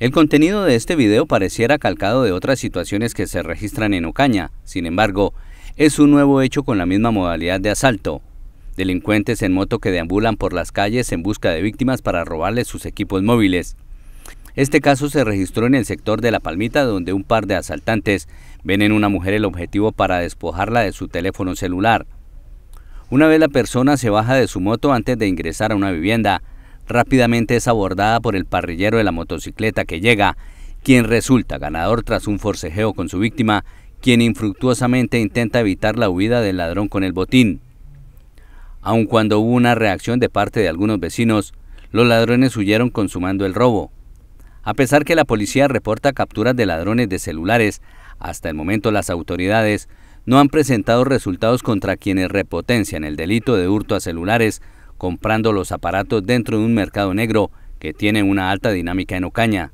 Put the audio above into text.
El contenido de este video pareciera calcado de otras situaciones que se registran en Ocaña, sin embargo, es un nuevo hecho con la misma modalidad de asalto. Delincuentes en moto que deambulan por las calles en busca de víctimas para robarles sus equipos móviles. Este caso se registró en el sector de La Palmita donde un par de asaltantes ven en una mujer el objetivo para despojarla de su teléfono celular. Una vez la persona se baja de su moto antes de ingresar a una vivienda, rápidamente es abordada por el parrillero de la motocicleta que llega, quien resulta ganador tras un forcejeo con su víctima, quien infructuosamente intenta evitar la huida del ladrón con el botín. Aun cuando hubo una reacción de parte de algunos vecinos, los ladrones huyeron consumando el robo. A pesar que la policía reporta capturas de ladrones de celulares, hasta el momento las autoridades no han presentado resultados contra quienes repotencian el delito de hurto a celulares comprando los aparatos dentro de un mercado negro que tiene una alta dinámica en Ocaña.